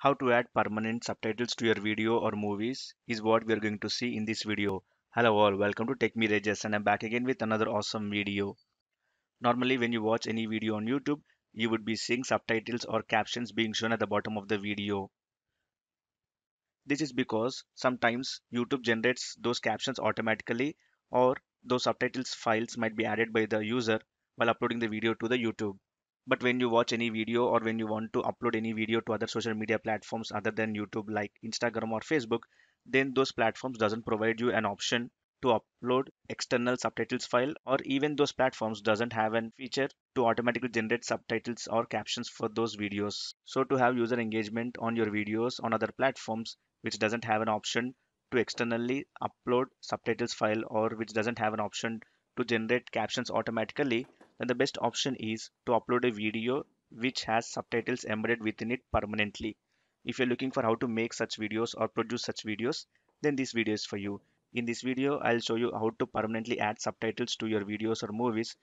How to add permanent subtitles to your video or movies is what we are going to see in this video. Hello all, welcome to Tech Me Rages and I'm back again with another awesome video. Normally when you watch any video on YouTube, you would be seeing subtitles or captions being shown at the bottom of the video. This is because sometimes YouTube generates those captions automatically or those subtitles files might be added by the user while uploading the video to the YouTube but when you watch any video or when you want to upload any video to other social media platforms other than youtube like instagram or facebook then those platforms doesn't provide you an option to upload external subtitles file or even those platforms doesn't have an feature to automatically generate subtitles or captions for those videos so to have user engagement on your videos on other platforms which doesn't have an option to externally upload subtitles file or which doesn't have an option to generate captions automatically then the best option is to upload a video which has subtitles embedded within it permanently. If you're looking for how to make such videos or produce such videos, then this video is for you. In this video, I'll show you how to permanently add subtitles to your videos or movies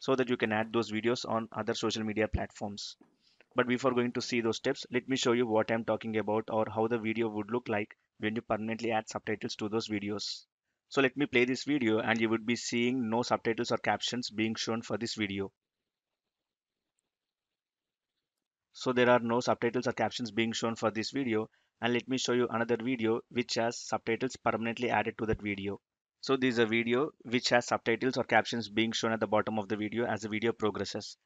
so that you can add those videos on other social media platforms. But before going to see those steps, let me show you what I'm talking about or how the video would look like when you permanently add subtitles to those videos. So let me play this video and you would be seeing no subtitles or captions being shown for this video. So there are no subtitles or captions being shown for this video and let me show you another video which has subtitles permanently added to that video. So this is a video which has subtitles or captions being shown at the bottom of the video as the video progresses.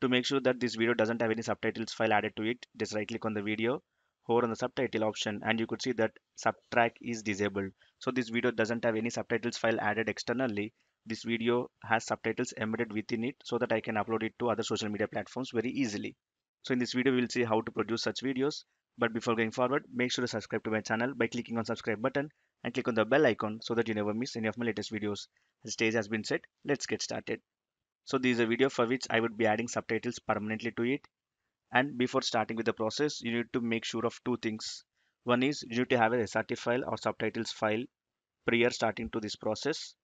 To make sure that this video doesn't have any subtitles file added to it, just right click on the video over on the subtitle option and you could see that subtract is disabled. So this video doesn't have any subtitles file added externally. This video has subtitles embedded within it so that I can upload it to other social media platforms very easily. So in this video, we'll see how to produce such videos. But before going forward, make sure to subscribe to my channel by clicking on subscribe button and click on the bell icon so that you never miss any of my latest videos. The stage has been set. Let's get started. So this is a video for which I would be adding subtitles permanently to it. And before starting with the process, you need to make sure of two things. One is you need to have a SRT file or subtitles file prior starting to this process.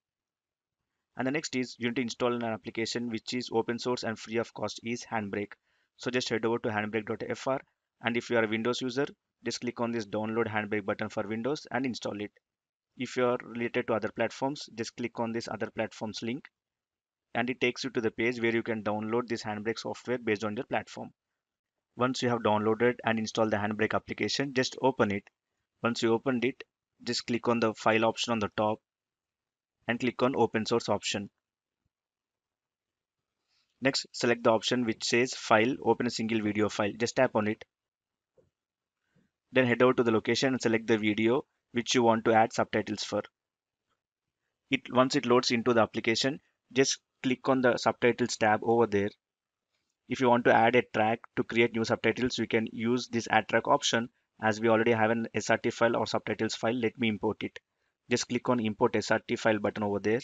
And the next is you need to install an application which is open source and free of cost is Handbrake. So just head over to handbrake.fr and if you are a Windows user, just click on this download Handbrake button for Windows and install it. If you are related to other platforms, just click on this other platforms link and it takes you to the page where you can download this Handbrake software based on your platform once you have downloaded and installed the handbrake application just open it once you opened it just click on the file option on the top and click on open source option next select the option which says file open a single video file just tap on it then head over to the location and select the video which you want to add subtitles for it once it loads into the application just click on the subtitles tab over there if you want to add a track to create new subtitles, you can use this add track option. As we already have an SRT file or subtitles file, let me import it. Just click on import SRT file button over there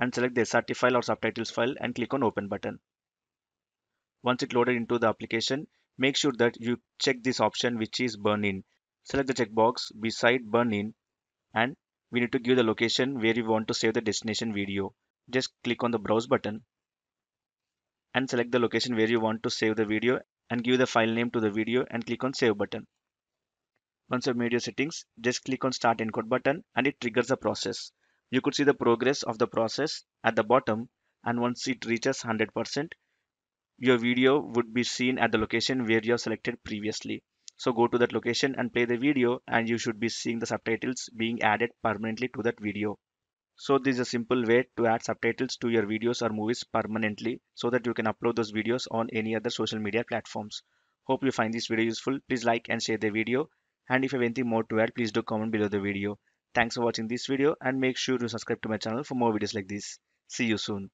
and select the SRT file or subtitles file and click on open button. Once it loaded into the application, make sure that you check this option which is burn in. Select the checkbox beside burn in and we need to give the location where you want to save the destination video. Just click on the browse button and select the location where you want to save the video and give the file name to the video and click on save button. Once you've made your settings, just click on start encode button and it triggers the process. You could see the progress of the process at the bottom and once it reaches 100%, your video would be seen at the location where you have selected previously. So go to that location and play the video and you should be seeing the subtitles being added permanently to that video. So this is a simple way to add subtitles to your videos or movies permanently so that you can upload those videos on any other social media platforms. Hope you find this video useful. Please like and share the video. And if you have anything more to add, please do comment below the video. Thanks for watching this video and make sure to subscribe to my channel for more videos like this. See you soon.